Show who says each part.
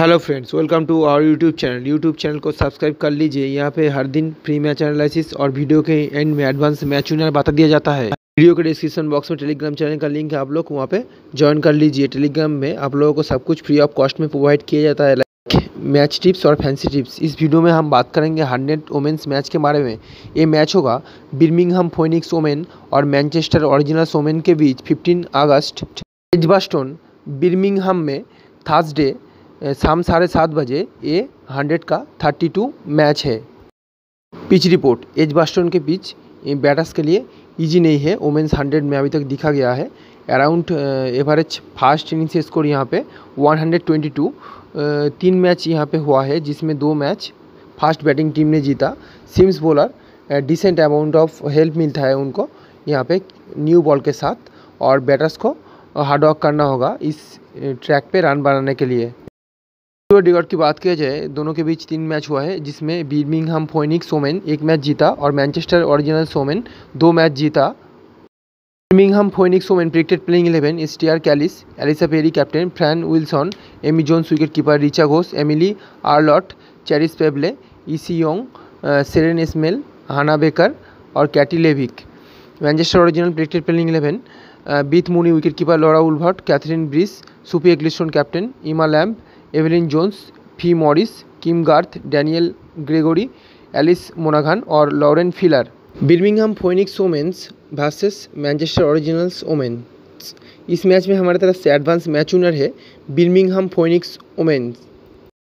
Speaker 1: hello friends welcome to our YouTube channel YouTube channel को subscribe कर लीजिए यहाँ पे हर दिन फ्री मैच एनालिसिस और वीडियो के एंड में एडवांस मैच विनर बता दिया जाता है वीडियो के डिस्क्रिप्शन बॉक्स में टेलीग्राम चैनल का लिंक है आप लोग वहाँ पे ज्वाइन कर लीजिए टेलीग्राम में आप लोगों को सब कुछ फ्री ऑफ कॉस्ट में प्रोवाइड किया जाता है मैच टिप्स और फैंसी टिप्स इस वीडियो में हम बात करेंगे हंड्रेड वोमेंस मैच के बारे में ये मैच होगा बिर्मिंगहम फोनिक्स वोमेन और मैनचेस्टर ओरिजिनल्स वोमेन के बीच फिफ्टीन अगस्त एजबास्टोन बिर्मिंगहम में थर्सडे शाम साढ़े सात बजे ए हंड्रेड का थर्टी टू मैच है पिच रिपोर्ट बास्टन के पिच बैटर्स के लिए ईजी नहीं है वुमेंस हंड्रेड में अभी तक दिखा गया है अराउंड एवरेज फास्ट इनिंग से स्कोर यहाँ पे 122 तीन मैच यहाँ पे हुआ है जिसमें दो मैच फास्ट बैटिंग टीम ने जीता seams bowler decent amount of help मिलता है उनको यहाँ पे न्यू बॉल के साथ और बैटर्स को हार्ड वर्क करना होगा इस ट्रैक पे रन बनाने के लिए और की बात किया जाए दोनों के बीच तीन मैच हुआ है जिसमें हम फोनिक सोमेन एक मैच जीता और मैनचेस्टर ओरिजिनल सोमेन दो मैच जीता हम Phoenix women predicted playing eleven Sterre Kalis Ellyse Perry captain Fran Wilson Amy Jones wicket keeper Richa Ghosh Emily Arlott Charis Pavely Issy Wong Seren Smale Hannah Baker और Katie Levick Manchester original predicted playing eleven Beth Mooney wicket keeper Laura Wolvaardt Kathryn Bryce Sophie Ecclestone captain Emma Lamb Evelyn Jones Fi Morris Kim Garth Danielle Gregory Ellie मोनाघान और Lauren Filer Birmingham Phoenix women's versus Manchester Originals women's इस match में हमारे तरफ से advance match winner है बिर्मिंगहम Phoenix omens